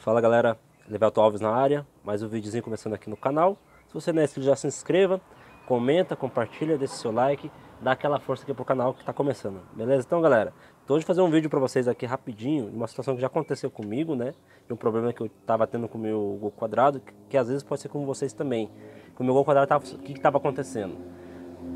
Fala galera, Levelto Alves na área, mais um videozinho começando aqui no canal. Se você não é inscrito, já se inscreva, comenta, compartilha, deixa seu like, dá aquela força aqui pro canal que está começando, beleza? Então galera, tô hoje fazer um vídeo para vocês aqui rapidinho, de uma situação que já aconteceu comigo, né? De um problema que eu estava tendo com o meu gol quadrado, que, que, às vezes pode ser com vocês também. Com o meu gol quadrado, o que estava acontecendo?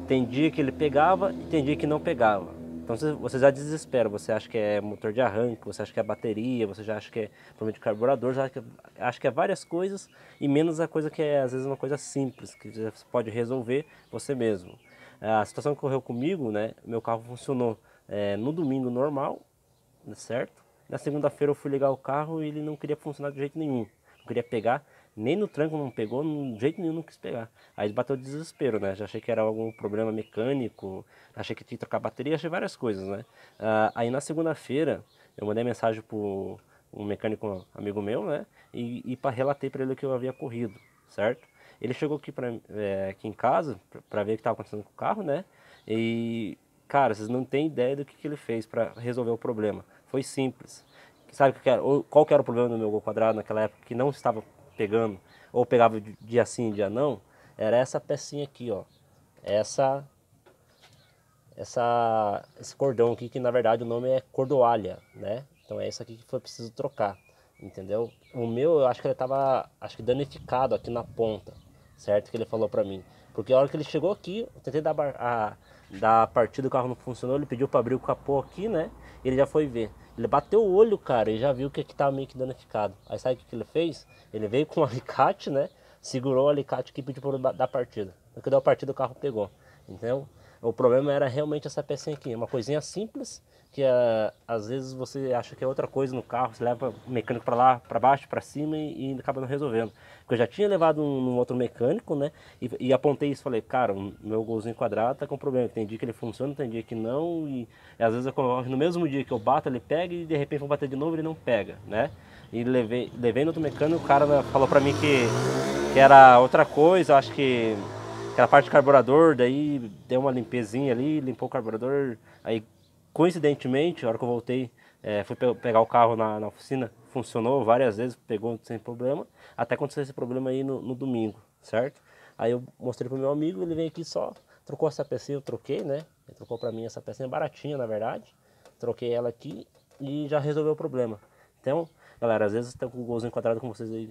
Tem dia que ele pegava e tem dia que não pegava. Então você já desespera, você acha que é motor de arranque, você acha que é bateria, você já acha que é problema de carburador, já acha que, é, acha que é várias coisas e menos a coisa que é às vezes uma coisa simples, que você pode resolver você mesmo. A situação que ocorreu comigo, né, meu carro funcionou é, no domingo normal, certo? Na segunda-feira eu fui ligar o carro e ele não queria funcionar de jeito nenhum. Não queria pegar, nem no tranco não pegou, de jeito nenhum não quis pegar. Aí bateu desespero, né? Já achei que era algum problema mecânico, achei que tinha que trocar a bateria, achei várias coisas, né? Ah, aí na segunda-feira eu mandei mensagem pro um mecânico amigo meu, né? E, e pra, relatei para ele o que eu havia corrido, certo? Ele chegou aqui, pra, é, aqui em casa para ver o que estava acontecendo com o carro, né? E, cara, vocês não têm ideia do que, que ele fez para resolver o problema. Foi simples sabe que era, qual que era o problema do meu gol quadrado naquela época que não estava pegando, ou pegava dia sim, dia não, era essa pecinha aqui, ó. Essa essa esse cordão aqui que na verdade o nome é cordoalha, né? Então é isso aqui que foi preciso trocar, entendeu? O meu eu acho que ele estava acho que danificado aqui na ponta, certo? Que ele falou para mim. Porque a hora que ele chegou aqui, eu tentei dar a, da partida, o carro não funcionou, ele pediu para abrir o capô aqui, né? Ele já foi ver. Ele bateu o olho, cara, e já viu que aqui tava meio que danificado. Aí sabe o que ele fez? Ele veio com um alicate, né? Segurou o alicate que pediu para dar partida. No que deu a partida, o carro pegou. Então, o problema era realmente essa pecinha aqui, é uma coisinha simples que uh, às vezes você acha que é outra coisa no carro, você leva o mecânico para lá, para baixo, para cima e, e, acaba não resolvendo. Porque eu já tinha levado um, um outro mecânico, né? E, e, apontei isso, falei, cara, o meu golzinho quadrado tá com problema. Tem dia que ele funciona, tem dia que não. E, e às vezes eu, no mesmo dia que eu bato, ele pega e de repente vou bater de novo ele não pega, né? E levei, levei no outro mecânico, o cara falou para mim que, que era outra coisa, acho que aquela parte do carburador, daí deu uma limpezinha ali, limpou o carburador. Aí, coincidentemente, na hora que eu voltei, é, fui pe pegar o carro na, na, oficina, funcionou várias vezes, pegou sem problema. Até aconteceu esse problema aí no, no domingo, certo? Aí eu mostrei pro meu amigo, ele veio aqui só, trocou essa pecinha, eu troquei, né? Ele trocou para mim essa pecinha baratinha, na verdade. Troquei ela aqui e já resolveu o problema. Então, galera, às vezes tá com o golzinho quadrado com vocês aí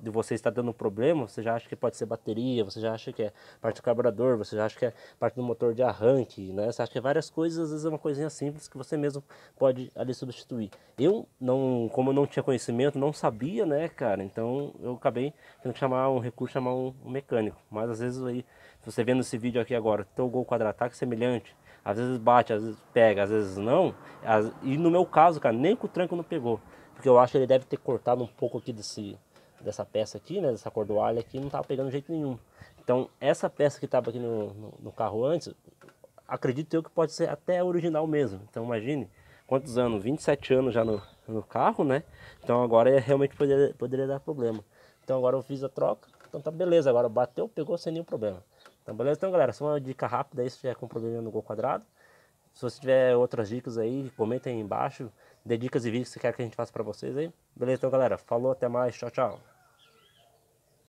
de você está dando um problema, você já acha que pode ser bateria, você já acha que é parte do carburador, você já acha que é parte do motor de arranque, né? Você acha que é várias coisas, às vezes é uma coisinha simples que você mesmo pode ali substituir. Eu não, como eu não tinha conhecimento, não sabia, né, cara? Então eu acabei tendo que chamar um recurso, chamar um, um mecânico. Mas às vezes aí, você vendo esse vídeo aqui agora, teu gol quadra-ataque é semelhante, às vezes bate, às vezes pega, às vezes não. e no meu caso, cara, nem com o tranco não pegou. Porque eu acho que ele deve ter cortado um pouco aqui desse, dessa peça aqui, né, dessa cordoalha aqui, não estava pegando de jeito nenhum. Então, essa peça que estava aqui no, no, no, carro antes, acredito eu que pode ser até original mesmo. Então, imagine quantos anos? 27 anos já no, no carro, né? Então, agora é, realmente poderia, poderia dar problema. Então, agora eu fiz a troca. Então, tá beleza. Agora bateu, pegou sem nenhum problema. Então, beleza? Então, galera, só uma dica rápida aí se tiver com problema no gol quadrado. Se você tiver outras dicas aí, comentem aí embaixo. Dê dicas e vídeos que você quer que a gente faça para vocês aí. Beleza, então, galera. Falou, até mais. Tchau, tchau.